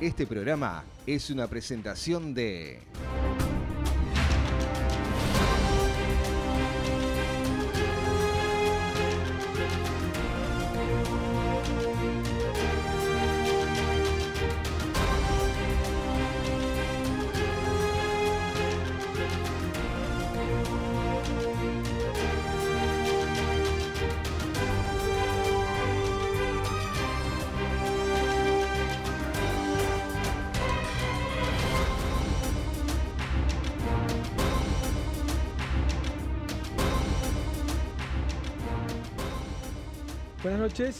Este programa es una presentación de...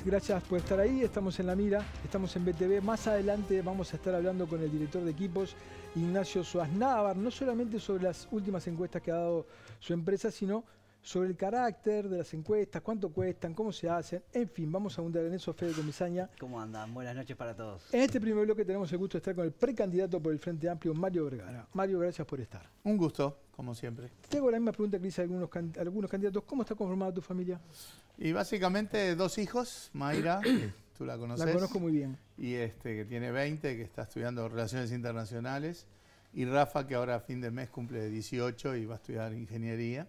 gracias por estar ahí, estamos en la mira, estamos en BTV. Más adelante vamos a estar hablando con el director de equipos, Ignacio Navar, no solamente sobre las últimas encuestas que ha dado su empresa, sino sobre el carácter de las encuestas, cuánto cuestan, cómo se hacen, en fin, vamos a abundar en eso, Fede Comisaña. ¿Cómo andan? Buenas noches para todos. En este primer bloque tenemos el gusto de estar con el precandidato por el Frente Amplio, Mario Vergara. Mario, gracias por estar. Un gusto, como siempre. Tengo la misma pregunta que hice a algunos, algunos candidatos. ¿Cómo está conformada tu familia? Y básicamente dos hijos, Mayra, tú la conoces. La conozco muy bien. Y este, que tiene 20, que está estudiando Relaciones Internacionales. Y Rafa, que ahora a fin de mes cumple 18 y va a estudiar Ingeniería.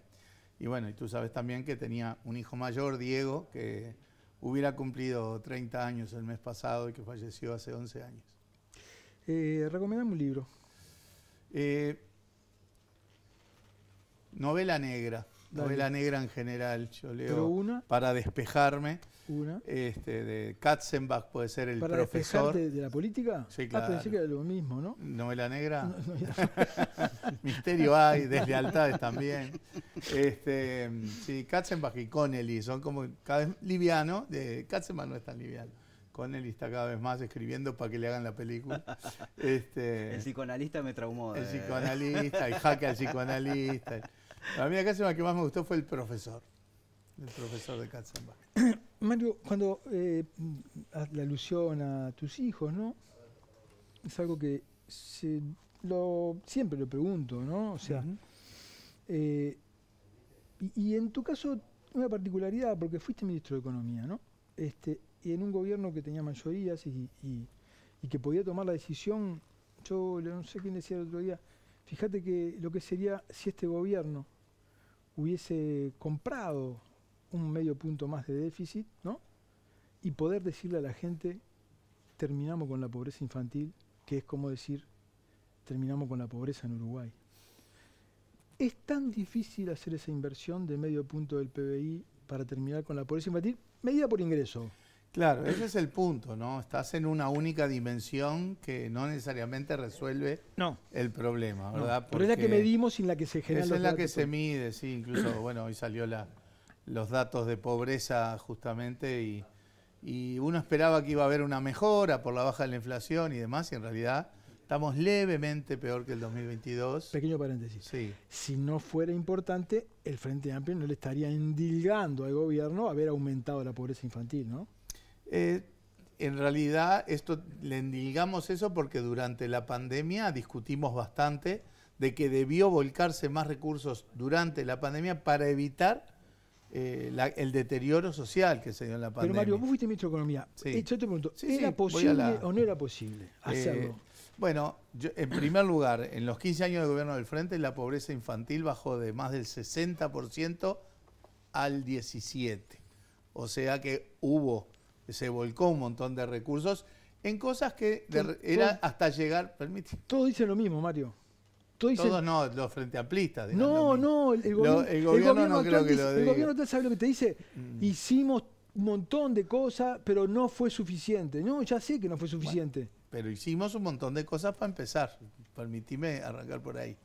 Y bueno, y tú sabes también que tenía un hijo mayor, Diego, que hubiera cumplido 30 años el mes pasado y que falleció hace 11 años. Eh, un libro. Eh, novela negra, novela negra en general. Yo leo para despejarme. Una. Este, de Katzenbach puede ser el ¿Para profesor. De, la política? Sí, ah, claro. Ah, que era lo mismo, ¿no? Novela negra. No, no, Misterio hay, deslealtades también. Este, sí, Katzenbach y Connelly son como cada vez liviano. De, Katzenbach no es tan liviano. Connelly está cada vez más escribiendo para que le hagan la película. Este, el psicoanalista me traumó. El psicoanalista, el hacker al psicoanalista. A mí la que más me gustó fue el profesor el profesor de Katzenbach Mario, cuando eh, la alusión a tus hijos, ¿no? Es algo que siempre lo pregunto, ¿no? O sea, eh, y, en tu caso, una particularidad, porque fuiste ministro de Economía, ¿no? Este, y en un gobierno que tenía mayorías y, y que podía tomar la decisión, yo no sé quién decía el otro día, fíjate que lo que sería si este gobierno hubiese comprado un medio punto más de déficit, ¿no? Y poder decirle a la gente, terminamos con la pobreza infantil, que es como decir, terminamos con la pobreza en Uruguay. Es tan difícil hacer esa inversión de medio punto del PBI para terminar con la pobreza infantil, medida por ingreso. Claro, ese es el punto, ¿no? Estás en una única dimensión que no necesariamente resuelve el problema, ¿verdad? es la que medimos y en la que se genera. Esa es la que se pues. mide, sí, incluso, bueno, hoy salió la, los datos de pobreza justamente y, uno esperaba que iba a haber una mejora por la baja de la inflación y demás y en realidad estamos levemente peor que el 2022. Pequeño paréntesis. Si no fuera importante, el Frente Amplio no le estaría endilgando al gobierno haber aumentado la pobreza infantil, ¿no? Eh, en realidad esto le endilgamos eso porque durante la pandemia discutimos bastante de que debió volcarse más recursos durante la pandemia para evitar eh, el deterioro social que se dio en la pandemia. Pero Mario, vos fuiste ministro de Economía. Eh, yo te pregunto, ¿era posible o no era posible eh, hacerlo? bueno, en primer lugar, en los 15 años de gobierno del Frente, la pobreza infantil bajó de más del 60% al 17%. O sea que hubo, se volcó un montón de recursos en cosas que era hasta llegar... Permite. Todo dice lo mismo, Mario todos no, los frente No, no, el, gobierno, no creo que El gobierno sabe lo que te dice. Mm. Hicimos un montón de cosas, pero no fue suficiente. No, ya sé que no fue suficiente. pero hicimos un montón de cosas para empezar. Permitime arrancar por ahí.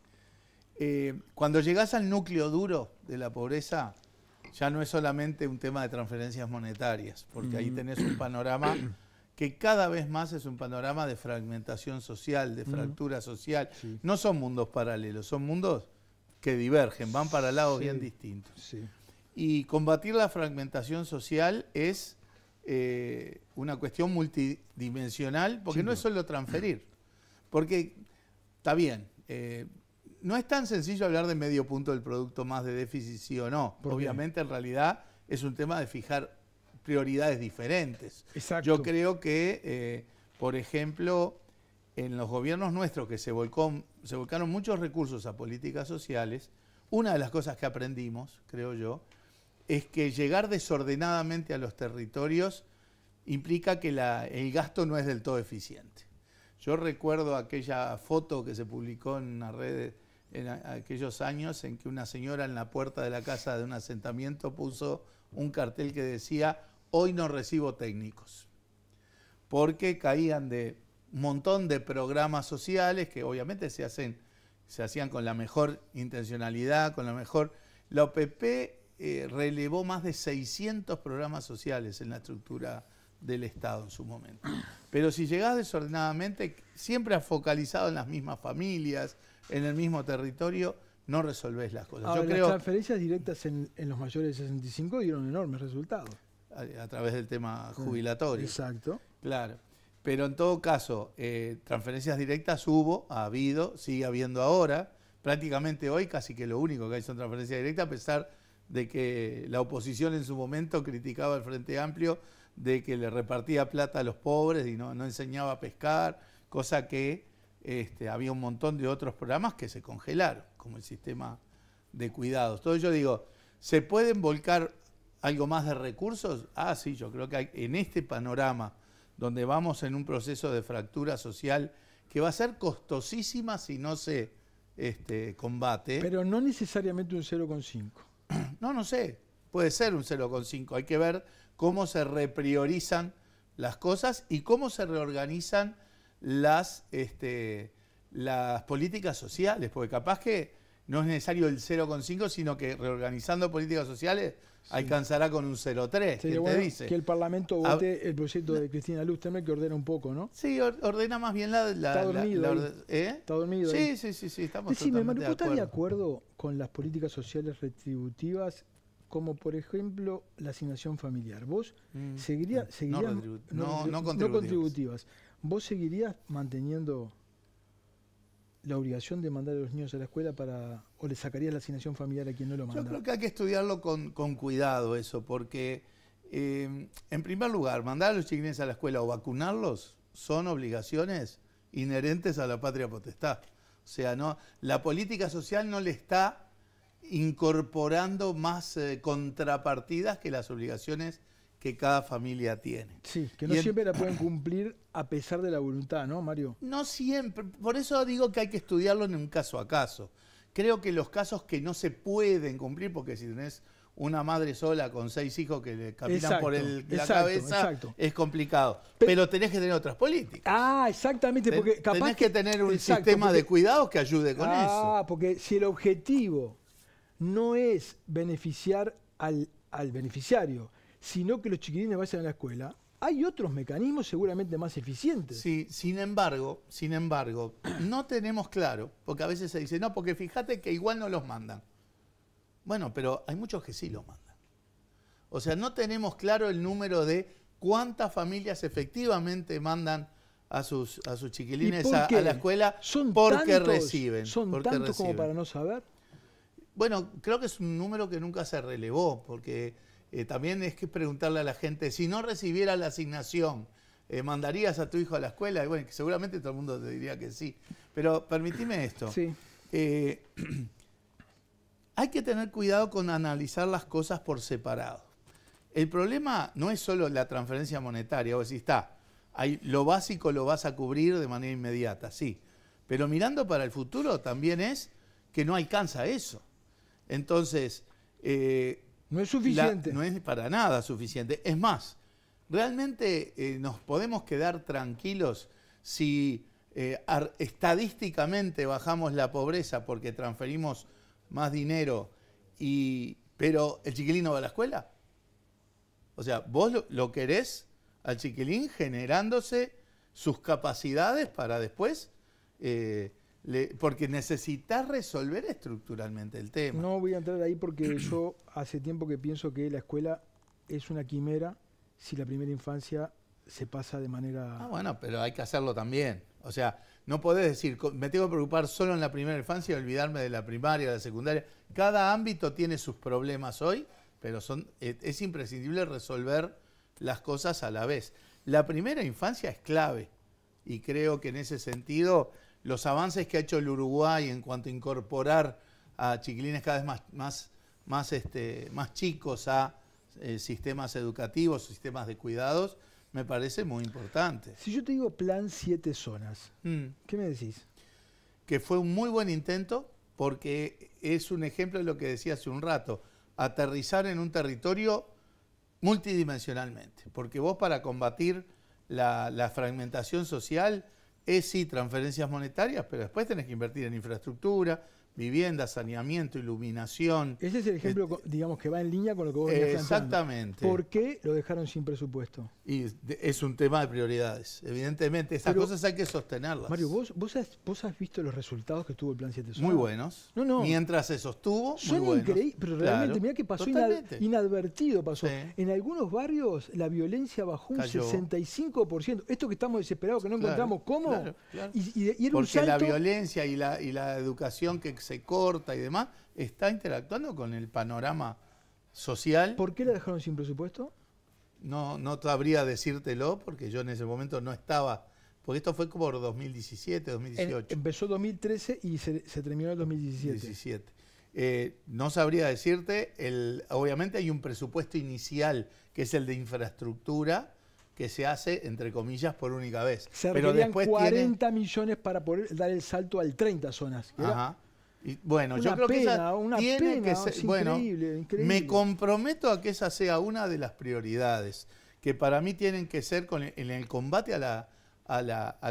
Eh, cuando llegas al núcleo duro de la pobreza, ya no es solamente un tema de transferencias monetarias, porque ahí mm. tenés un panorama que cada vez más es un panorama de fragmentación social, de fractura social. No son mundos paralelos, son mundos que divergen, van para lados bien distintos. Y combatir la fragmentación social es eh, una cuestión multidimensional, porque no es solo transferir, porque está bien. Eh, no es tan sencillo hablar de medio punto del producto más de déficit, sí o no. Obviamente, en realidad, es un tema de fijar prioridades diferentes. Yo creo que, eh, por ejemplo, en los gobiernos nuestros que se, volcó, se volcaron muchos recursos a políticas sociales, una de las cosas que aprendimos, creo yo, es que llegar desordenadamente a los territorios implica que el gasto no es del todo eficiente. Yo recuerdo aquella foto que se publicó en una red en aquellos años en que una señora en la puerta de la casa de un asentamiento puso un cartel que decía hoy no recibo técnicos, porque caían de un montón de programas sociales que obviamente se hacen, se hacían con la mejor intencionalidad, con la mejor... La OPP eh, relevó más de 600 programas sociales en la estructura del Estado en su momento. Pero si llegás desordenadamente, siempre has focalizado en las mismas familias, en el mismo territorio, no resolvés las cosas. las transferencias directas en, en, los mayores de 65 dieron enormes resultados a, través del tema mm, jubilatorio. Exacto. Claro. Pero en todo caso, eh, transferencias directas hubo, ha habido, sigue habiendo ahora. Prácticamente hoy casi que lo único que hay son transferencias directas, a pesar de que la oposición en su momento criticaba al Frente Amplio de que le repartía plata a los pobres y no, no enseñaba a pescar, cosa que este, había un montón de otros programas que se congelaron, como el sistema de cuidados. Todo yo digo, se pueden volcar algo más de recursos? Ah, sí, yo creo que en este panorama donde vamos en un proceso de fractura social que va a ser costosísima si no se este, combate. Pero no necesariamente un 0,5. No, no sé. Puede ser un 0,5. Hay que ver cómo se repriorizan las cosas y cómo se reorganizan las, este, las políticas sociales. Porque capaz que no es necesario el 0,5, sino que reorganizando políticas sociales alcanzará con un 0-3. te dice? Que el Parlamento vote el proyecto de Cristina Luz Lustemer que ordena un poco, ¿no? Sí, ordena más bien la... ¿eh? está dormido. La, Está Sí, sí, sí, sí, estamos estás de acuerdo con las políticas sociales retributivas como por ejemplo la asignación familiar? ¿Vos seguirías... Mm, seguiría, no, contributivas. no contributivas. ¿Vos seguirías manteniendo la obligación de mandar a los niños a la escuela para o le sacaría la asignación familiar a quien no lo manda? Yo creo que hay que estudiarlo con, con cuidado eso, porque eh, en primer lugar, mandar a los chiquines a la escuela o vacunarlos son obligaciones inherentes a la patria potestad. O sea, no, la política social no le está incorporando más eh, contrapartidas que las obligaciones que cada familia tiene. Sí, que no siempre la pueden cumplir a pesar de la voluntad, ¿no, Mario? No siempre, por eso digo que hay que estudiarlo en un caso a caso. Creo que los casos que no se pueden cumplir, porque si tenés una madre sola con seis hijos que le caminan por el, la cabeza es complicado. Pero, tenés que tener otras políticas. Ah, exactamente. porque capaz tenés que, tener un sistema de cuidados que ayude con ah, eso. Ah, porque si el objetivo no es beneficiar al beneficiario, sino que los chiquilines vayan a la escuela, hay otros mecanismos seguramente más eficientes. Sí, sin embargo, sin embargo, no tenemos claro, porque a veces se dice, no, porque fíjate que igual no los mandan. Bueno, pero hay muchos que sí los mandan. O sea, no tenemos claro el número de cuántas familias efectivamente mandan a sus, a sus chiquilines a, la escuela porque reciben. Son tanto tantos como para no saber. Bueno, creo que es un número que nunca se relevó, porque eh, también es que preguntarle a la gente, si no recibiera la asignación, eh, ¿mandarías a tu hijo a la escuela? bueno, seguramente todo el mundo te diría que sí. Pero permitime esto. Eh, hay que tener cuidado con analizar las cosas por separado. El problema no es solo la transferencia monetaria, o si está, lo básico lo vas a cubrir de manera inmediata, sí. Pero mirando para el futuro también es que no alcanza eso. Entonces, no es suficiente. no es para nada suficiente. Es más, realmente eh, nos podemos quedar tranquilos si eh, estadísticamente bajamos la pobreza porque transferimos más dinero, y, pero el chiquilín no va a la escuela. O sea, vos lo, querés al chiquilín generándose sus capacidades para después eh, porque necesitas resolver estructuralmente el tema. No voy a entrar ahí porque yo hace tiempo que pienso que la escuela es una quimera si la primera infancia se pasa de manera... Ah, bueno, pero hay que hacerlo también. O sea, no podés decir, me tengo que preocupar solo en la primera infancia y olvidarme de la primaria, de la secundaria. Cada ámbito tiene sus problemas hoy, pero son, e, es imprescindible resolver las cosas a la vez. La primera infancia es clave y creo que en ese sentido los avances que ha hecho el Uruguay en cuanto a incorporar a chiquilines cada vez más, más, este, más chicos a eh, sistemas educativos, sistemas de cuidados, me parece muy importante. Si yo te digo plan siete zonas, mm. ¿qué me decís? Que fue un muy buen intento porque es un ejemplo de lo que decía hace un rato, aterrizar en un territorio multidimensionalmente, porque vos para combatir la fragmentación social es sí transferencias monetarias, pero después tenés que invertir en infraestructura, vivienda, saneamiento, iluminación. Ese es el ejemplo, este digamos, que va en línea con lo que vos decís. Exactamente. ¿Por qué lo dejaron sin presupuesto? Y es un tema de prioridades. Evidentemente, esas cosas hay que sostenerlas. Mario, ¿vos, vos, has, has visto los resultados que tuvo el Plan 7 Sur? Muy buenos. No, no. Mientras se sostuvo, Son increíbles, pero realmente mira que pasó inadvertido. pasó. En algunos barrios la violencia bajó un 65%. Esto que estamos desesperados, que no encontramos cómo. y, Porque la violencia y la, y la educación que se corta y demás, está interactuando con el panorama social. ¿Por qué la dejaron sin presupuesto? No, no sabría decírtelo porque yo en ese momento no estaba, porque esto fue como 2017, 2018. Em, empezó 2013 y se, terminó en 2017. Eh, no sabría decirte, el, obviamente hay un presupuesto inicial que es el de infraestructura, que se hace, entre comillas, por única vez. Se pero 40 millones para poder dar el salto al 30 zonas. Ajá bueno, yo creo que una tiene que increíble, me comprometo a que esa sea una de las prioridades que para mí tienen que ser en el combate a la, a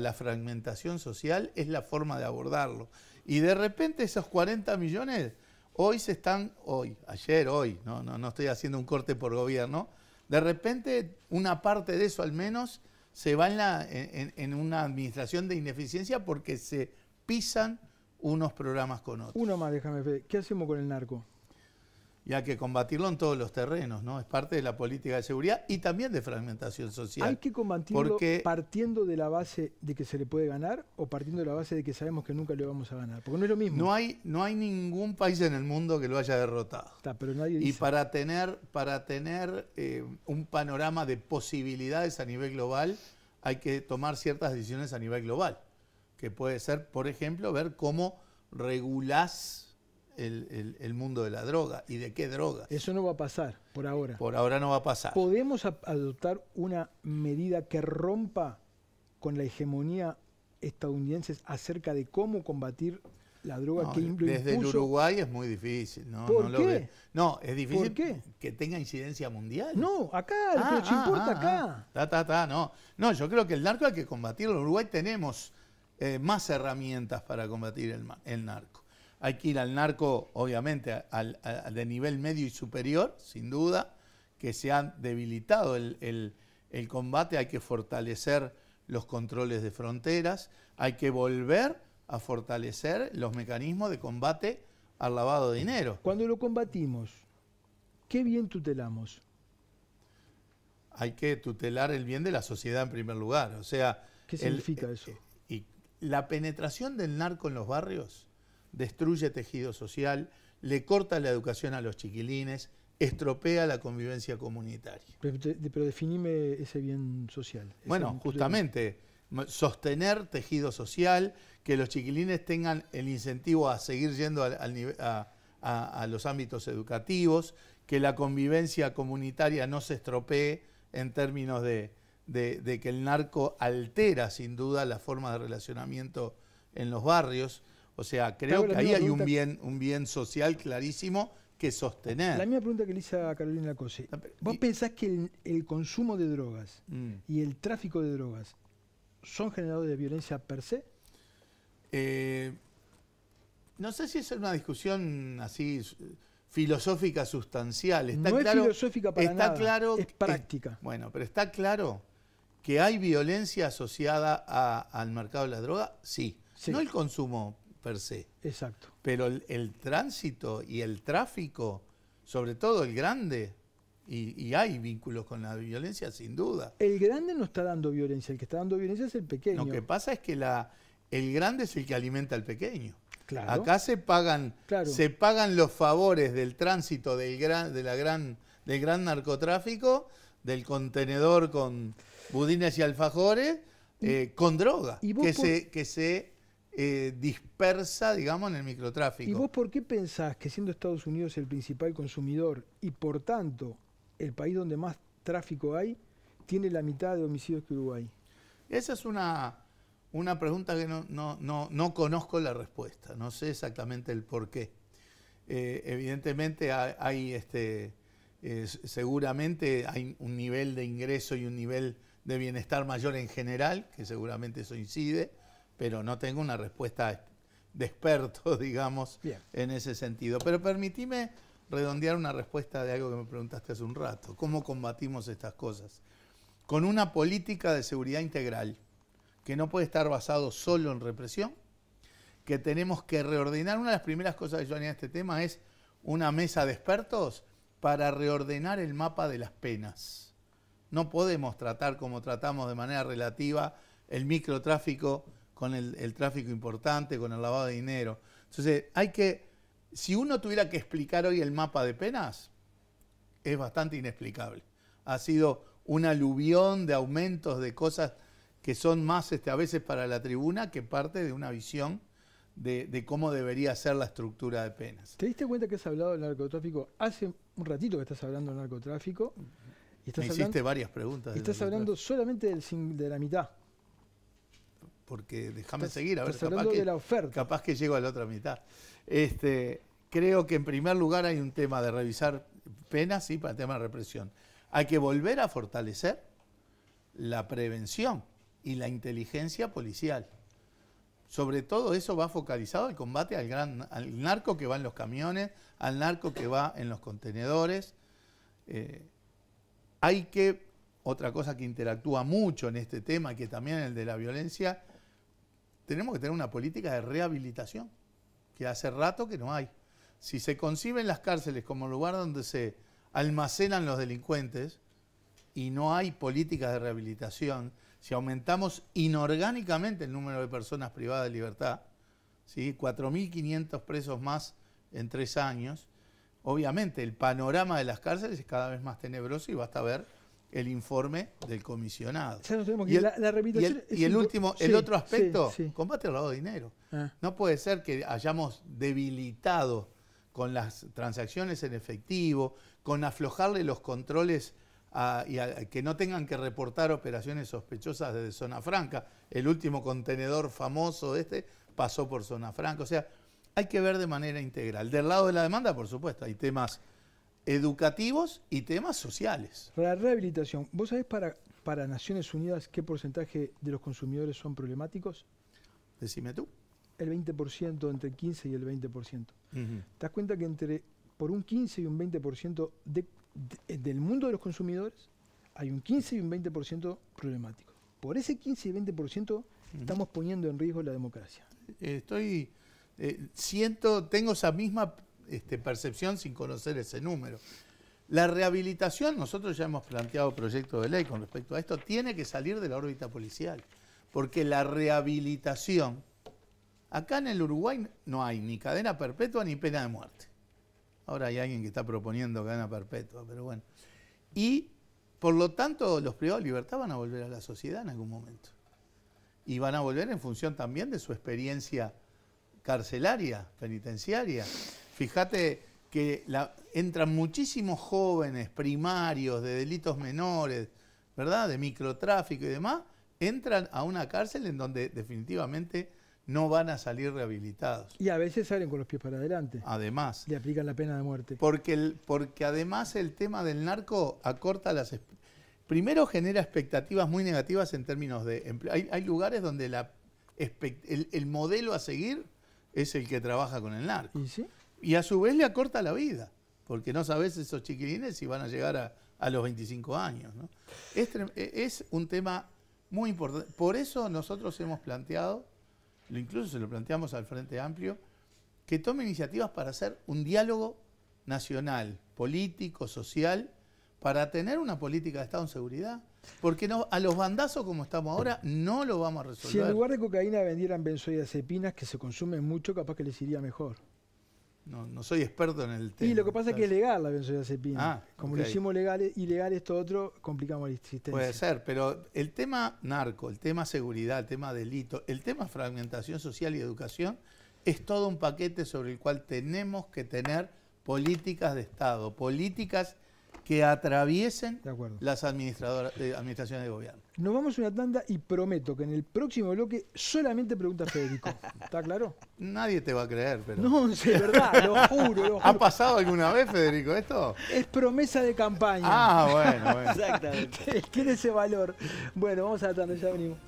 la, fragmentación social es la forma de abordarlo. Y de repente esos 40 millones hoy se están, hoy, ayer, hoy, no, no, no estoy haciendo un corte por gobierno, de repente una parte de eso al menos se va en una administración de ineficiencia porque se pisan unos programas con otros. Uno más, déjame ver. ¿Qué hacemos con el narco? Y hay que combatirlo en todos los terrenos, ¿no? Es parte de la política de seguridad y también de fragmentación social. ¿Hay que combatirlo partiendo de la base de que se le puede ganar o partiendo de la base de que sabemos que nunca le vamos a ganar? Porque no es lo mismo. No hay, no hay ningún país en el mundo que lo haya derrotado. pero Y para tener, para tener eh, un panorama de posibilidades a nivel global, hay que tomar ciertas decisiones a nivel global que puede ser, por ejemplo, ver cómo regulás el, mundo de la droga y de qué droga. Eso no va a pasar por ahora. Por ahora no va a pasar. ¿Podemos adoptar una medida que rompa con la hegemonía estadounidense acerca de cómo combatir la droga que impuso? Desde el Uruguay es muy difícil. No, ¿Por qué? no es difícil que tenga incidencia mundial. No, acá, lo que ah, importa ah, ah, acá. Ta, ta, ta, no. no, yo creo que el narco hay que combatirlo. En Uruguay tenemos eh, más herramientas para combatir el, narco. Hay que ir al narco, obviamente, al, de nivel medio y superior, sin duda, que se han debilitado el, combate, hay que fortalecer los controles de fronteras, hay que volver a fortalecer los mecanismos de combate al lavado de dinero. Cuando lo combatimos, ¿qué bien tutelamos? Hay que tutelar el bien de la sociedad en primer lugar. O sea, ¿qué significa eh, eso? la penetración del narco en los barrios destruye tejido social, le corta la educación a los chiquilines, estropea la convivencia comunitaria. Pero, definime ese bien social. bueno, justamente, sostener tejido social, que los chiquilines tengan el incentivo a seguir yendo a los ámbitos educativos, que la convivencia comunitaria no se estropee en términos de, de, que el narco altera sin duda la forma de relacionamiento en los barrios. O sea, creo que ahí hay un bien, un bien social clarísimo que sostener. La misma pregunta que le hice a Carolina Cosi ah, ¿Vos pensás que el, consumo de drogas mm. y el tráfico de drogas son generadores de violencia per se? Eh, no sé si es una discusión así eh, filosófica sustancial. Está claro, es filosófica para es práctica. bueno, pero está claro ¿Que hay violencia asociada al mercado de la droga? Sí. No el consumo per se. Exacto. Pero el, tránsito y el tráfico, sobre todo el grande, y, hay vínculos con la violencia sin duda. El grande no está dando violencia, el que está dando violencia es el pequeño. Lo que pasa es que el grande es el que alimenta al pequeño. Claro. Acá se pagan, se pagan los favores del tránsito de la gran, del gran narcotráfico, del contenedor con budines y alfajores eh, con droga que, se, que se eh, dispersa, digamos, en el microtráfico. ¿Y vos por qué pensás que siendo Estados Unidos el principal consumidor y por tanto el país donde más tráfico hay, tiene la mitad de homicidios que Uruguay? Esa es una, una pregunta que no, no, no, no conozco la respuesta, no sé exactamente el por qué. Eh, evidentemente hay, este, seguramente hay un nivel de ingreso y un nivel de bienestar mayor en general, que seguramente eso incide, pero no tengo una respuesta de experto, digamos, en ese sentido. Pero permitime redondear una respuesta de algo que me preguntaste hace un rato. ¿Cómo combatimos estas cosas? Con una política de seguridad integral que no puede estar basado solo en represión, que tenemos que reordenar. Una de las primeras cosas que yo haría en este tema es una mesa de expertos para reordenar el mapa de las penas. No podemos tratar como tratamos de manera relativa el microtráfico con el, tráfico importante, con el lavado de dinero. Entonces, hay que, si uno tuviera que explicar hoy el mapa de penas, es bastante inexplicable. Ha sido un aluvión de aumentos de cosas que son más este, a veces para la tribuna que parte de una visión de, de, cómo debería ser la estructura de penas. ¿Te diste cuenta que has hablado del narcotráfico hace un ratito que estás hablando del narcotráfico? Me hiciste varias preguntas. estás hablando solamente de la mitad. Porque déjame seguir, a ver, capaz, que, de la oferta. capaz que llego a la otra mitad. Este, creo que en primer lugar hay un tema de revisar penas y para el tema de represión. Hay que volver a fortalecer la prevención y la inteligencia policial. Sobre todo eso va focalizado al combate al, gran, al narco que va en los camiones, al narco que va en los contenedores. Eh, hay que, otra cosa que interactúa mucho en este tema, que también el de la violencia, tenemos que tener una política de rehabilitación, que hace rato que no hay. Si se conciben las cárceles como lugar donde se almacenan los delincuentes y no hay políticas de rehabilitación, si aumentamos inorgánicamente el número de personas privadas de libertad, ¿sí? 4.500 presos más en tres años, Obviamente, el panorama de las cárceles es cada vez más tenebroso y basta ver el informe del comisionado. y el, último, el otro aspecto, combate al lavado de dinero. Ah. No puede ser que hayamos debilitado con las transacciones en efectivo, con aflojarle los controles y que no tengan que reportar operaciones sospechosas desde zona franca. El último contenedor famoso de este pasó por zona franca. O sea, hay que ver de manera integral. Del lado de la demanda, por supuesto, hay temas educativos y temas sociales. La rehabilitación, ¿vos sabés para, para Naciones Unidas qué porcentaje de los consumidores son problemáticos? Decime tú. El 20%, entre el 15 y el 20%. ¿Te das cuenta que entre por un 15 y un 20% del mundo de los consumidores hay un 15 y un 20% problemático? Por ese 15 y 20% estamos poniendo en riesgo la democracia. Estoy eh, siento, tengo esa misma este, percepción sin conocer ese número. La rehabilitación, nosotros ya hemos planteado proyectos de ley con respecto a esto, tiene que salir de la órbita policial, porque la rehabilitación, acá en el Uruguay no hay ni cadena perpetua ni pena de muerte. Ahora hay alguien que está proponiendo cadena perpetua, pero bueno. Y por lo tanto, los privados de libertad van a volver a la sociedad en algún momento. Y van a volver en función también de su experiencia carcelaria, penitenciaria. Fíjate que la, entran muchísimos jóvenes primarios de delitos menores, ¿verdad? De microtráfico y demás, entran a una cárcel en donde definitivamente no van a salir rehabilitados. Y a veces salen con los pies para adelante. Además. Le aplican la pena de muerte. Porque, porque además el tema del narco acorta las... Primero genera expectativas muy negativas en términos de Hay, lugares donde la, el modelo a seguir es el que trabaja con el narco. ¿Y, a su vez le acorta la vida, porque no sabes esos chiquilines si van a llegar a, los 25 años. ¿no? Es, e-, es un tema muy importante. Por eso nosotros hemos planteado, incluso se lo planteamos al Frente Amplio, que tome iniciativas para hacer un diálogo nacional, político, social, para tener una política de Estado en seguridad porque no, a los bandazos como estamos ahora no lo vamos a resolver. Si en lugar de cocaína vendieran benzodiazepinas, que se consumen mucho, capaz que les iría mejor. No, no soy experto en el tema. Y lo que pasa es que es legal la benzodiazepina. Ah, como lo hicimos legal, ilegal esto otro, complicamos la existencia. Puede ser, pero el tema narco, el tema seguridad, el tema delito, el tema fragmentación social y educación es todo un paquete sobre el cual tenemos que tener políticas de Estado, políticas que atraviesen las administradoras, eh, administraciones de gobierno. Nos vamos a una tanda y prometo que en el próximo bloque solamente pregunta Federico. ¿Está claro? Nadie te va a creer, pero. No, es verdad, lo juro, lo juro. ¿Ha pasado alguna vez, Federico, esto? Es promesa de campaña. Ah, bueno, bueno. Exactamente. Tiene ese valor. Bueno, vamos a la tanda, ya venimos.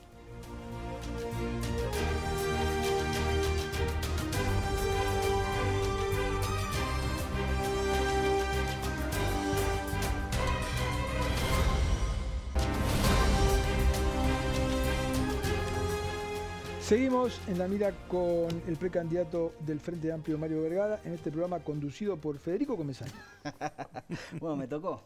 Seguimos en la mira con el precandidato del Frente Amplio Mario Vergara en este programa conducido por Federico Comesaña. bueno, me tocó.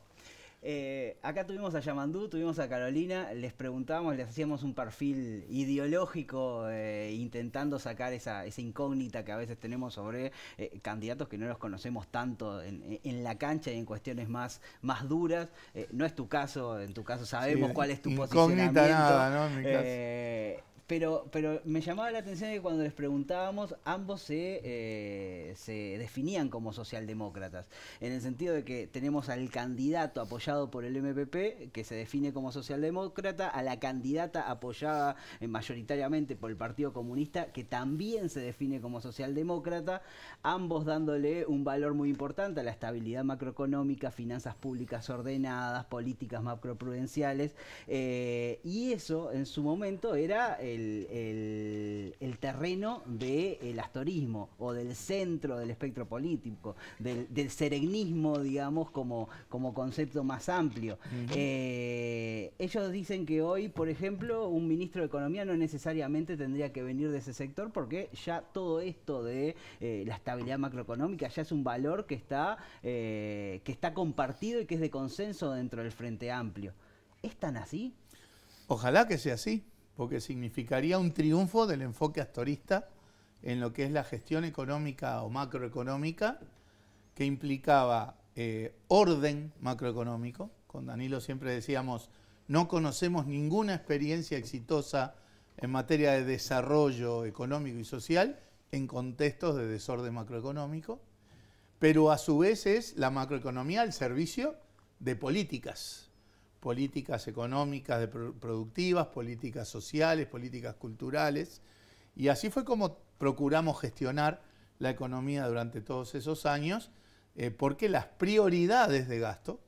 Eh, acá tuvimos a Yamandú, tuvimos a Carolina, les preguntábamos, les hacíamos un perfil ideológico, eh, intentando sacar esa, incógnita que a veces tenemos sobre eh, candidatos que no los conocemos tanto en, la cancha y en cuestiones más, duras. no es tu caso, en tu caso sabemos cuál es tu incógnita posicionamiento. Nada, ¿no? En pero, me llamaba la atención que cuando les preguntábamos, ambos eh, se, definían como socialdemócratas, en el sentido de que tenemos al candidato apoyado por el MPP, que se define como socialdemócrata, a la candidata apoyada eh, mayoritariamente por el Partido Comunista, que también se define como socialdemócrata, ambos dándole un valor muy importante a la estabilidad macroeconómica, finanzas públicas ordenadas, políticas macroprudenciales, eh, y eso en su momento era el, terreno del astorismo o del centro del espectro político, del, del serenismo, digamos, como, como concepto más amplio. Eh, ellos dicen que hoy, por ejemplo, un ministro de Economía no necesariamente tendría que venir de ese sector porque ya todo esto de eh, la estabilidad macroeconómica ya es un valor que está, eh, que está compartido y que es de consenso dentro del Frente Amplio. ¿Es tan así? Ojalá que sea así porque significaría un triunfo del enfoque astorista en lo que es la gestión económica o macroeconómica, que implicaba eh, orden macroeconómico. Con Danilo siempre decíamos, no conocemos ninguna experiencia exitosa en materia de desarrollo económico y social en contextos de desorden macroeconómico, pero a su vez es la macroeconomía al servicio de políticas políticas económicas productivas, políticas sociales, políticas culturales. Y así fue como procuramos gestionar la economía durante todos esos años, eh, porque las prioridades de gasto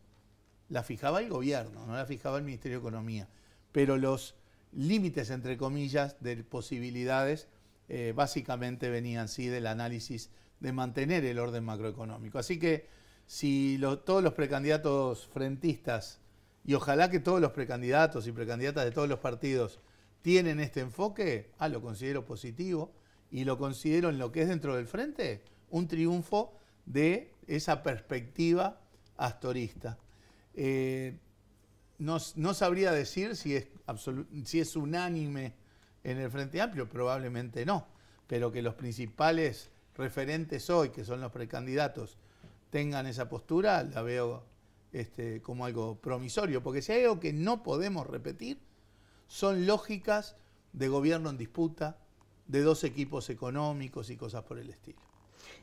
las fijaba el gobierno, no las fijaba el Ministerio de Economía. Pero los límites, entre comillas, de posibilidades, eh, básicamente venían sí del análisis de mantener el orden macroeconómico. Así que si todos los precandidatos frentistas y ojalá que todos los precandidatos y precandidatas de todos los partidos tienen este enfoque, ah, lo considero positivo y lo considero en lo que es dentro del frente un triunfo de esa perspectiva astorista. Eh, no, sabría decir si es, si es unánime en el Frente Amplio, probablemente no, pero que los principales referentes hoy, que son los precandidatos, tengan esa postura, la veo este, como algo promisorio, porque si hay algo que no podemos repetir, son lógicas de gobierno en disputa, de dos equipos económicos y cosas por el estilo.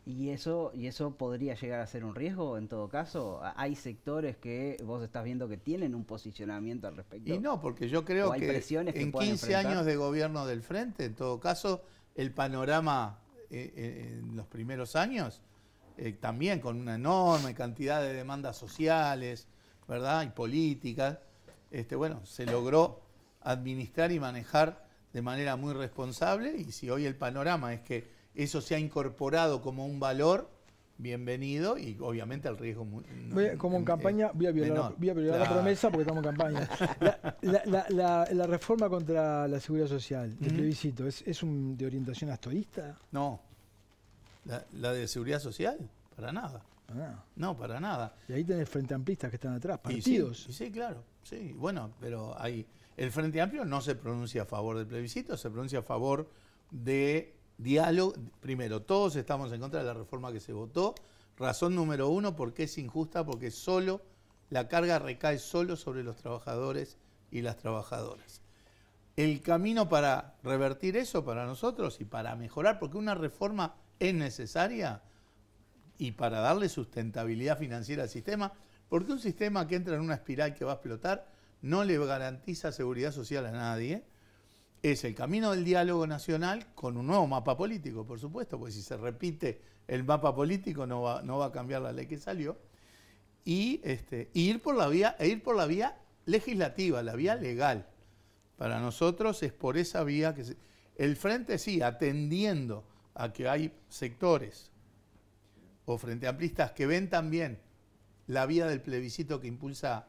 ¿Y eso, ¿Y eso podría llegar a ser un riesgo en todo caso? ¿Hay sectores que vos estás viendo que tienen un posicionamiento al respecto? Y no, porque yo creo que en 15 años de gobierno del Frente, en todo caso, el panorama eh, eh, en los primeros años eh, también con una enorme cantidad de demandas sociales, ¿verdad? Y políticas. Este, bueno, se logró administrar y manejar de manera muy responsable y si hoy el panorama es que eso se ha incorporado como un valor, bienvenido y obviamente al riesgo como en campaña voy a violar, la promesa porque estamos en campaña la, reforma contra la seguridad social el plebiscito ¿es, un, de orientación astorista no la, de seguridad social, para nada. Ah. No, para nada. Y ahí tenés Frente Amplistas que están atrás, partidos. sí, sí, claro, sí. Bueno, pero ahí El Frente Amplio no se pronuncia a favor del plebiscito, se pronuncia a favor de diálogo. Primero, todos estamos en contra de la reforma que se votó. Razón número uno, porque es injusta, porque solo la carga recae solo sobre los trabajadores y las trabajadoras. El camino para revertir eso para nosotros y para mejorar, porque una reforma es necesaria y para darle sustentabilidad financiera al sistema, porque un sistema que entra en una espiral que va a explotar no le garantiza seguridad social a nadie. Es el camino del diálogo nacional con un nuevo mapa político, por supuesto, porque si se repite el mapa político no va, no va a cambiar la ley que salió. Y, este, ir por la vía, e ir por la vía legislativa, la vía legal. Para nosotros es por esa vía que el frente sí, atendiendo a que hay sectores o frente amplistas que ven también la vía del plebiscito que impulsa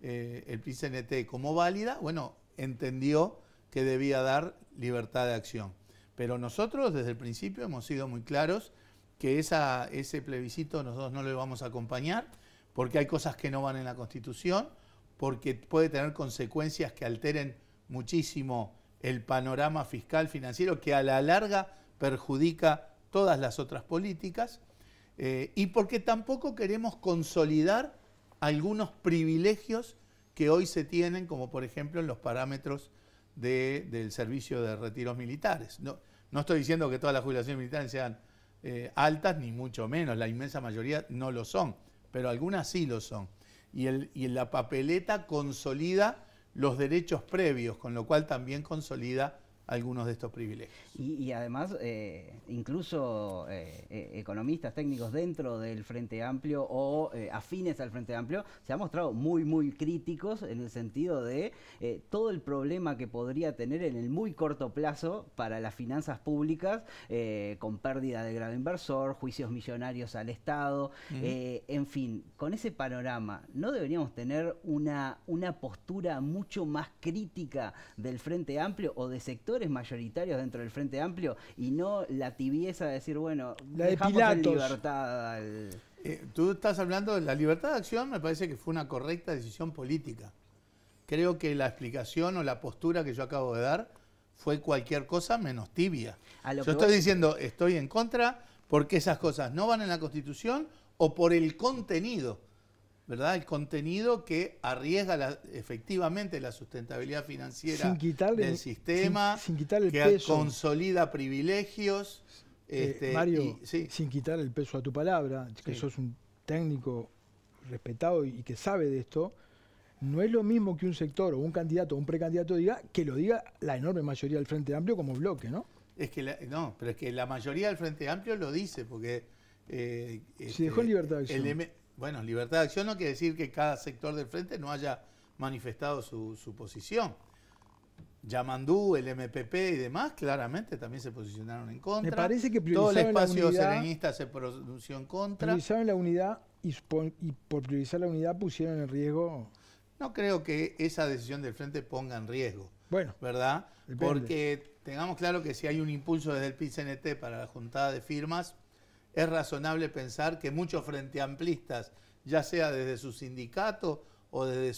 eh, el PCNT como válida, bueno, entendió que debía dar libertad de acción. Pero nosotros desde el principio hemos sido muy claros que ese plebiscito nosotros no lo vamos a acompañar porque hay cosas que no van en la Constitución, porque puede tener consecuencias que alteren muchísimo el panorama fiscal financiero que a la larga perjudica todas las otras políticas eh, y porque tampoco queremos consolidar algunos privilegios que hoy se tienen, como por ejemplo en los parámetros del servicio de retiros militares. No, no estoy diciendo que todas las jubilaciones militares sean eh, altas, ni mucho menos, la inmensa mayoría no lo son, pero algunas sí lo son. Y, el, y la papeleta consolida los derechos previos, con lo cual también consolida algunos de estos privilegios. Y, además, eh, incluso eh, eh, economistas técnicos dentro del Frente Amplio o afines al Frente Amplio se han mostrado muy, muy críticos en el sentido de todo el problema que podría tener en el muy corto plazo para las finanzas públicas, con pérdida de grado inversor, juicios millonarios al Estado, en fin, con ese panorama, ¿no deberíamos tener una, una postura mucho más crítica del Frente Amplio o de sectores? mayoritarios dentro del Frente Amplio y no la tibieza de decir, bueno, la dejamos de libertad eh, tú estás hablando de la libertad de acción, me parece que fue una correcta decisión política. Creo que la explicación o la postura que yo acabo de dar fue cualquier cosa menos tibia. Yo estoy diciendo, estoy en contra porque esas cosas no van en la Constitución o por el contenido ¿verdad? El contenido que arriesga efectivamente la sustentabilidad financiera del sistema, sin, quitar el que consolida privilegios. Eh, este, Mario, sin quitar el peso a tu palabra, que sos un técnico respetado y que sabe de esto, no es lo mismo que un sector o un candidato o un precandidato diga que lo diga la enorme mayoría del Frente Amplio como bloque, ¿no? Es que no, pero es que la mayoría del Frente Amplio lo dice, porque... Eh, Se dejó en este, libertad de bueno, libertad de acción no quiere decir que cada sector del frente no haya manifestado su, su posición. Yamandú, el MPP y demás claramente también se posicionaron en contra. Me parece que Todo el espacio serenista se pronunció en contra. Priorizaron la unidad y por, y priorizar la unidad pusieron en riesgo... No creo que esa decisión del frente ponga en riesgo. Bueno. ¿Verdad? Porque tengamos claro que si hay un impulso desde el PCNT para la juntada de firmas, es razonable pensar que muchos Frente Amplistas, ya sea desde su sindicato o desde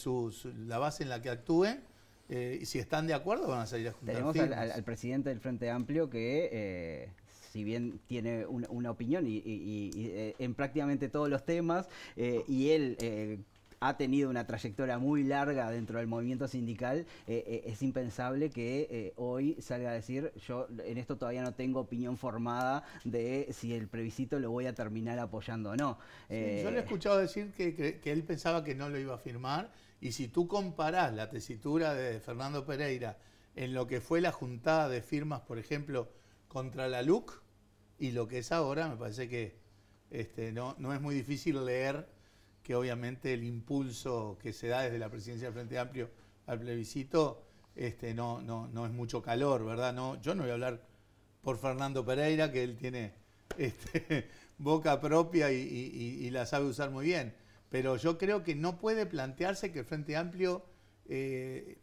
la base en la que actúen, eh, si están de acuerdo van a salir a juntar Tenemos al, presidente del Frente Amplio que, eh, si bien tiene una opinión y, eh, en prácticamente todos los temas, y él ha tenido una trayectoria muy larga dentro del movimiento sindical, eh, eh, es impensable que eh, hoy salga a decir, yo en esto todavía no tengo opinión formada de si el plebiscito lo voy a terminar apoyando o no. yo le he escuchado decir que, él pensaba que no lo iba a firmar y si tú comparás la tesitura de Fernando Pereira en lo que fue la juntada de firmas, por ejemplo, contra la LUC y lo que es ahora, me parece que este, no, no es muy difícil leer que obviamente el impulso que se da desde la presidencia del Frente Amplio al plebiscito este, no, no, es mucho calor, ¿verdad? No, yo no voy a hablar por Fernando Pereira, que él tiene este, boca propia y, la sabe usar muy bien. Pero yo creo que no puede plantearse que el Frente Amplio eh,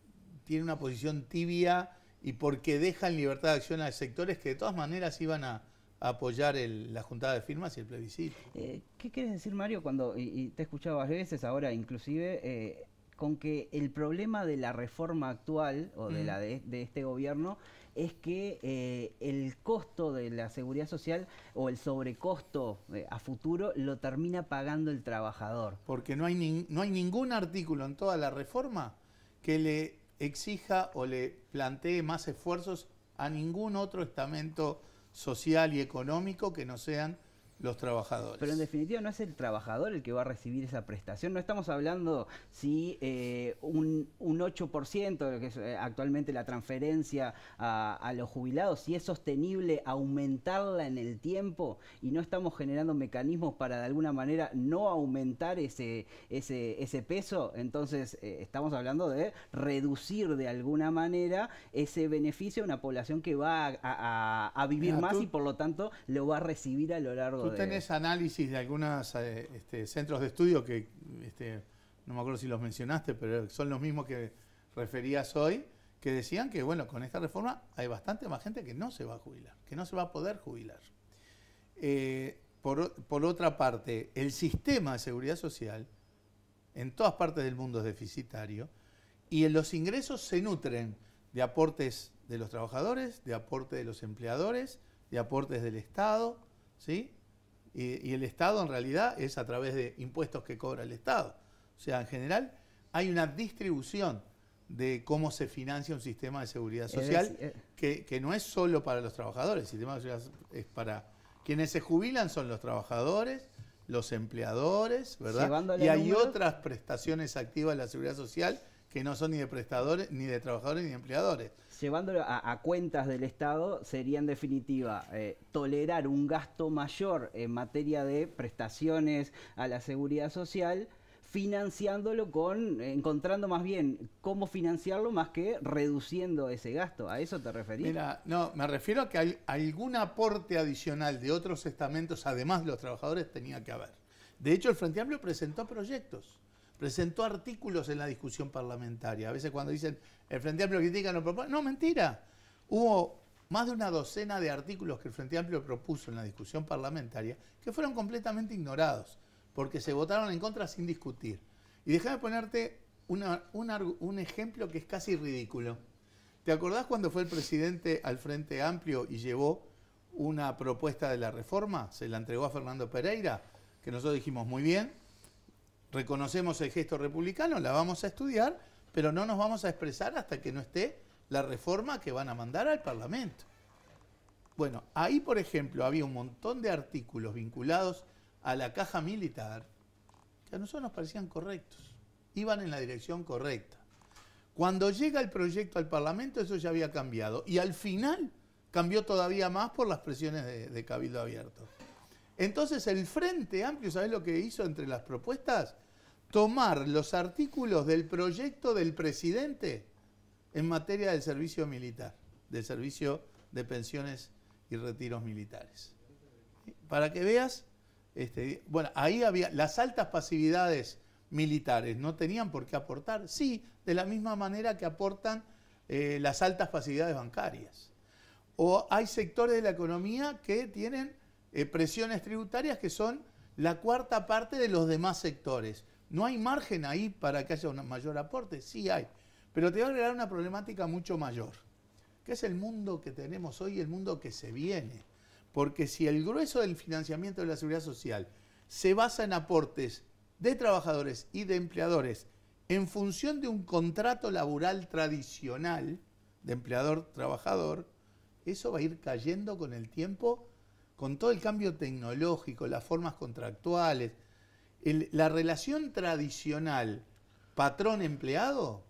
tiene una posición tibia y porque deja en libertad de acción a sectores que de todas maneras iban a, apoyar el, la juntada de firmas y el plebiscito. Eh, ¿Qué quieres decir, Mario, cuando, y, te he escuchado varias veces ahora inclusive, eh, con que el problema de la reforma actual o de la de, este gobierno es que eh, el costo de la seguridad social o el sobrecosto a futuro lo termina pagando el trabajador. Porque no hay, no hay ningún artículo en toda la reforma que le exija o le plantee más esfuerzos a ningún otro estamento social y económico que no sean los trabajadores. Pero en definitiva no es el trabajador el que va a recibir esa prestación. No estamos hablando si eh, un un, un, 8%, que es eh, actualmente la transferencia a, los jubilados, si es sostenible aumentarla en el tiempo y no estamos generando mecanismos para de alguna manera no aumentar ese, ese, ese peso. Entonces eh, estamos hablando de reducir de alguna manera ese beneficio a una población que va a, vivir ah, más y por lo tanto lo va a recibir a lo largo de tenés análisis de algunos eh, este, centros de estudio que, este, no me acuerdo si los mencionaste, pero son los mismos que referías hoy, que decían que, bueno, con esta reforma hay bastante más gente que no se va a jubilar, que no se va a poder jubilar. Eh, por, por otra parte, el sistema de seguridad social en todas partes del mundo es deficitario y los ingresos se nutren de aportes de los trabajadores, de aportes de los empleadores, de aportes del Estado, ¿sí? Y, el Estado en realidad es a través de impuestos que cobra el Estado. O sea, en general hay una distribución de cómo se financia un sistema de seguridad social eh, que, no es solo para los trabajadores, el sistema de seguridad es para quienes se jubilan son los trabajadores, los empleadores, ¿verdad? Y hay otras prestaciones activas de la seguridad social que no son ni de prestadores, ni de trabajadores, ni de empleadores llevándolo a, cuentas del Estado, sería en definitiva eh, tolerar un gasto mayor en materia de prestaciones a la seguridad social financiándolo con, encontrando más bien cómo financiarlo más que reduciendo ese gasto. ¿A eso te referís? Mira, no, me refiero a que algún aporte adicional de otros estamentos, además de los trabajadores, tenía que haber. De hecho, el Frente Amplio presentó proyectos presentó artículos en la discusión parlamentaria. A veces cuando dicen el Frente Amplio critica, no propone. No, mentira. Hubo más de una docena de artículos que el Frente Amplio propuso en la discusión parlamentaria que fueron completamente ignorados porque se votaron en contra sin discutir. Y déjame ponerte una, un ejemplo que es casi ridículo. ¿Te acordás cuando fue el presidente al Frente Amplio y llevó una propuesta de la reforma? Se la entregó a Fernando Pereira, que nosotros dijimos muy bien, reconocemos el gesto republicano, la vamos a estudiar, pero no nos vamos a expresar hasta que no esté la reforma que van a mandar al Parlamento. Bueno, ahí por ejemplo había un montón de artículos vinculados a la caja militar que a nosotros nos parecían correctos, iban en la dirección correcta. Cuando llega el proyecto al Parlamento eso ya había cambiado y al final cambió todavía más por las presiones de, de Cabildo Abierto. Entonces el Frente Amplio, ¿sabes lo que hizo entre las propuestas? Tomar los artículos del proyecto del presidente en materia del servicio militar, del servicio de pensiones y retiros militares. Para que veas, este, bueno, ahí había las altas pasividades militares, ¿no tenían por qué aportar? Sí, de la misma manera que aportan eh, las altas pasividades bancarias. O hay sectores de la economía que tienen eh, presiones tributarias que son la cuarta parte de los demás sectores. ¿No hay margen ahí para que haya un mayor aporte? Sí hay, pero te va a agregar una problemática mucho mayor, que es el mundo que tenemos hoy, el mundo que se viene. Porque si el grueso del financiamiento de la seguridad social se basa en aportes de trabajadores y de empleadores en función de un contrato laboral tradicional de empleador-trabajador, eso va a ir cayendo con el tiempo con todo el cambio tecnológico, las formas contractuales, la relación tradicional patrón-empleado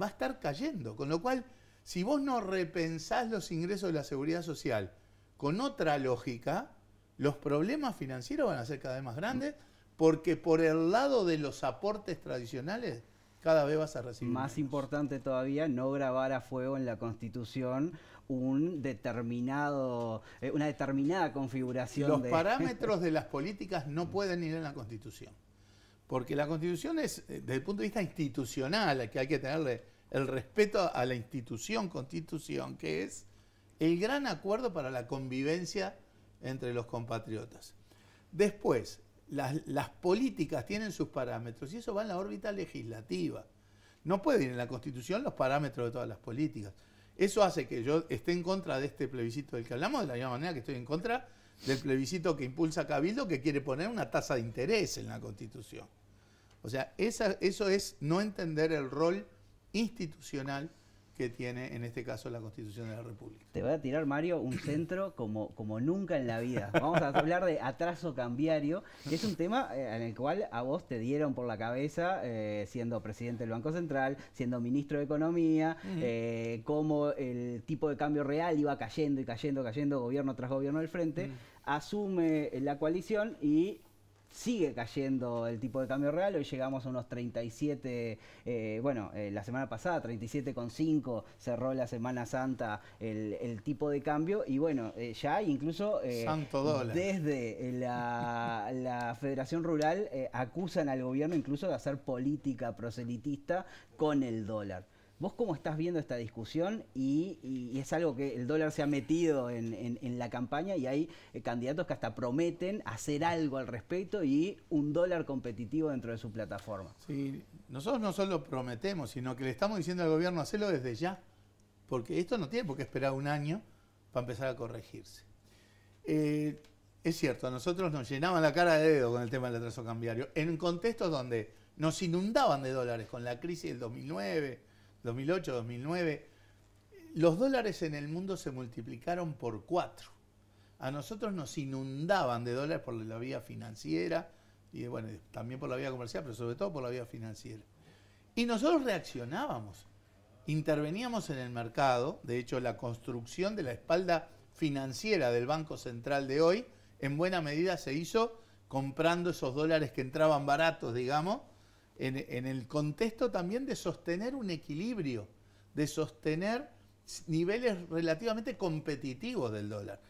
va a estar cayendo. Con lo cual, si vos no repensás los ingresos de la seguridad social con otra lógica, los problemas financieros van a ser cada vez más grandes porque por el lado de los aportes tradicionales cada vez vas a recibir. Más importante todavía, no grabar a fuego en la Constitución un determinado, eh, una determinada configuración. Los parámetros de las políticas no pueden ir en la Constitución, porque la Constitución es, eh, desde el punto de vista institucional, que hay que tenerle el respeto a la institución Constitución, que es el gran acuerdo para la convivencia entre los compatriotas. Después, las, las, políticas tienen sus parámetros y eso va en la órbita legislativa. No pueden ir en la Constitución los parámetros de todas las políticas. Eso hace que yo esté en contra de este plebiscito del que hablamos, de la misma manera que estoy en contra del plebiscito que impulsa Cabildo, que quiere poner una tasa de interés en la Constitución. O sea, esa, eso es no entender el rol institucional que tiene en este caso la Constitución de la República. Te voy a tirar, Mario, un centro como, como nunca en la vida. Vamos a hablar de atraso cambiario, que es un tema eh, en el cual a vos te dieron por la cabeza eh, siendo presidente del Banco Central, siendo ministro de Economía, eh, cómo el tipo de cambio real iba cayendo y cayendo, cayendo, gobierno tras gobierno del frente. Asume la coalición y sigue cayendo el tipo de cambio real. Hoy llegamos a unos 37, eh, bueno, eh, la semana pasada 37,5 cerró la Semana Santa el, tipo de cambio. Y bueno, eh, ya incluso desde la, la, Federación Rural acusan al gobierno incluso de hacer política proselitista con el dólar. ¿Vos cómo estás viendo esta discusión? Y, es algo que el dólar se ha metido en, la campaña y hay eh, candidatos que hasta prometen hacer algo al respecto y un dólar competitivo dentro de su plataforma. Sí, nosotros no solo prometemos, sino que le estamos diciendo al gobierno hacerlo desde ya, porque esto no tiene por qué esperar un año para empezar a corregirse. Eh, es cierto, a nosotros nos llenaban la cara de dedo con el tema del atraso cambiario, en contextos donde nos inundaban de dólares con la crisis del 2009 2008, 2009, los dólares en el mundo se multiplicaron por cuatro. A nosotros nos inundaban de dólares por la vía financiera y bueno, también por la vía comercial, pero sobre todo por la vía financiera. Y nosotros reaccionábamos, interveníamos en el mercado, de hecho la construcción de la espalda financiera del Banco Central de hoy en buena medida se hizo comprando esos dólares que entraban baratos, digamos, en, el contexto también de sostener un equilibrio, de sostener niveles relativamente competitivos del dólar.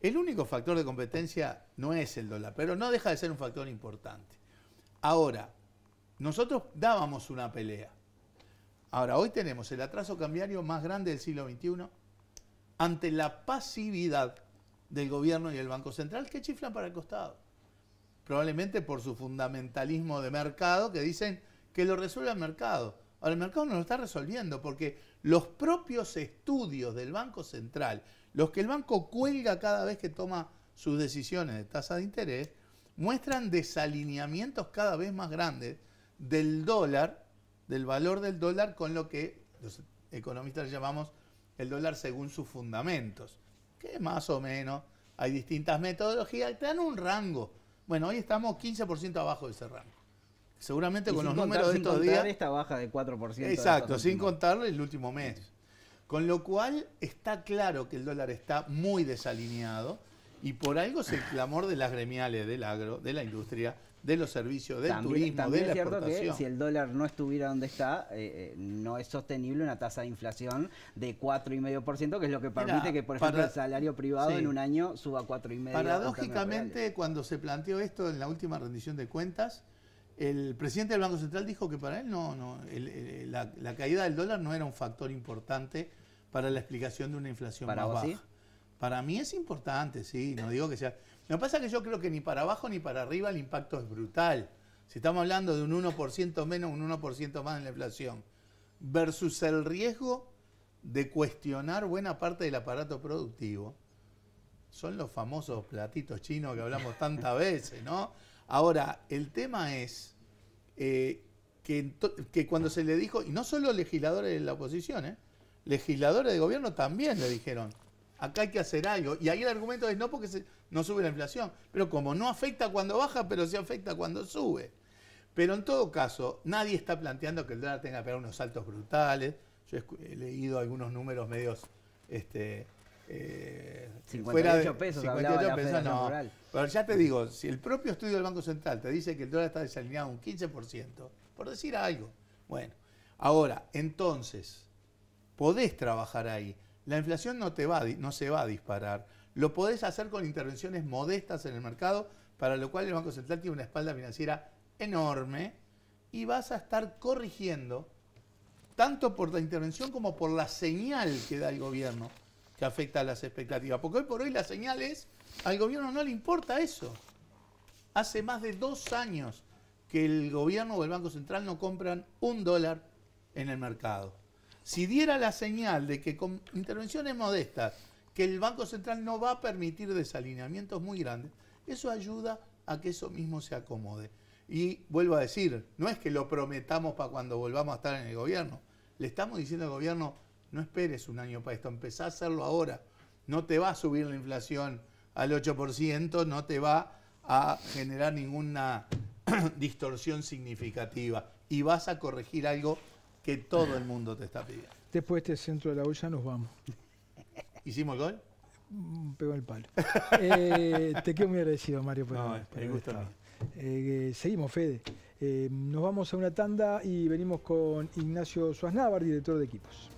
El único factor de competencia no es el dólar, pero no deja de ser un factor importante. Ahora, nosotros dábamos una pelea. Ahora, hoy tenemos el atraso cambiario más grande del siglo XXI ante la pasividad del gobierno y el Banco Central que chiflan para el costado probablemente por su fundamentalismo de mercado, que dicen que lo resuelve el mercado. Ahora, el mercado no lo está resolviendo porque los propios estudios del Banco Central, los que el banco cuelga cada vez que toma sus decisiones de tasa de interés, muestran desalineamientos cada vez más grandes del dólar, del valor del dólar con lo que los economistas llamamos el dólar según sus fundamentos, que más o menos hay distintas metodologías, te dan un rango bueno, hoy estamos 15% abajo de ese Seguramente con los números de estos días. esta baja de 4%. Exacto, sin contar el último mes. Con lo cual está claro que el dólar está muy desalineado y por algo es el clamor de las gremiales del agro, de la industria, de los servicios, del turismo, de la es cierto Que si el dólar no estuviera donde está, eh, eh, no es sostenible una tasa de inflación de 4,5%, que es lo que permite que, por ejemplo, el salario privado en un año suba 4,5%. Paradójicamente, cuando se planteó esto en la última rendición de cuentas, el presidente del Banco Central dijo que para él no, no la, caída del dólar no era un factor importante para la explicación de una inflación ¿Para más baja. Para mí es importante, sí, no digo que sea. Lo que pasa es que yo creo que ni para abajo ni para arriba el impacto es brutal. Si estamos hablando de un 1% menos, un 1% más en la inflación, versus el riesgo de cuestionar buena parte del aparato productivo, son los famosos platitos chinos que hablamos tantas veces, ¿no? Ahora, el tema es eh, que, cuando se le dijo, y no solo legisladores de la oposición, ¿eh? legisladores de gobierno también le dijeron, acá hay que hacer algo. Y ahí el argumento es no porque no sube la inflación, pero como no afecta cuando baja, pero sí afecta cuando sube. Pero en todo caso, nadie está planteando que el dólar tenga que pegar unos saltos brutales. Yo he leído algunos números medios... Este, 58 eh, pesos, 58 pesos no. Pero ya te digo, si el propio estudio del Banco Central te dice que el dólar está desalineado un 15%, por decir algo, bueno, ahora, entonces, podés trabajar ahí. La inflación no, te va, no se va a disparar. Lo podés hacer con intervenciones modestas en el mercado, para lo cual el Banco Central tiene una espalda financiera enorme y vas a estar corrigiendo tanto por la intervención como por la señal que da el gobierno que afecta a las expectativas. Porque hoy por hoy la señal es, al gobierno no le importa eso. Hace más de dos años que el gobierno o el Banco Central no compran un dólar en el mercado. Si diera la señal de que con intervenciones modestas, que el Banco Central no va a permitir desalineamientos muy grandes, eso ayuda a que eso mismo se acomode. Y vuelvo a decir, no es que lo prometamos para cuando volvamos a estar en el gobierno. Le estamos diciendo al gobierno, no esperes un año para esto, empezá a hacerlo ahora. No te va a subir la inflación al 8%, no te va a generar ninguna distorsión significativa y vas a corregir algo que todo el mundo te está pidiendo. Después de este centro de la olla nos vamos. ¿Hicimos el gol? Mm, pegó el palo. Eh, te quedo muy agradecido, Mario, por, no, eh, eh, seguimos, Fede. nos vamos a una tanda y venimos con Ignacio Suaznávar, director de equipos.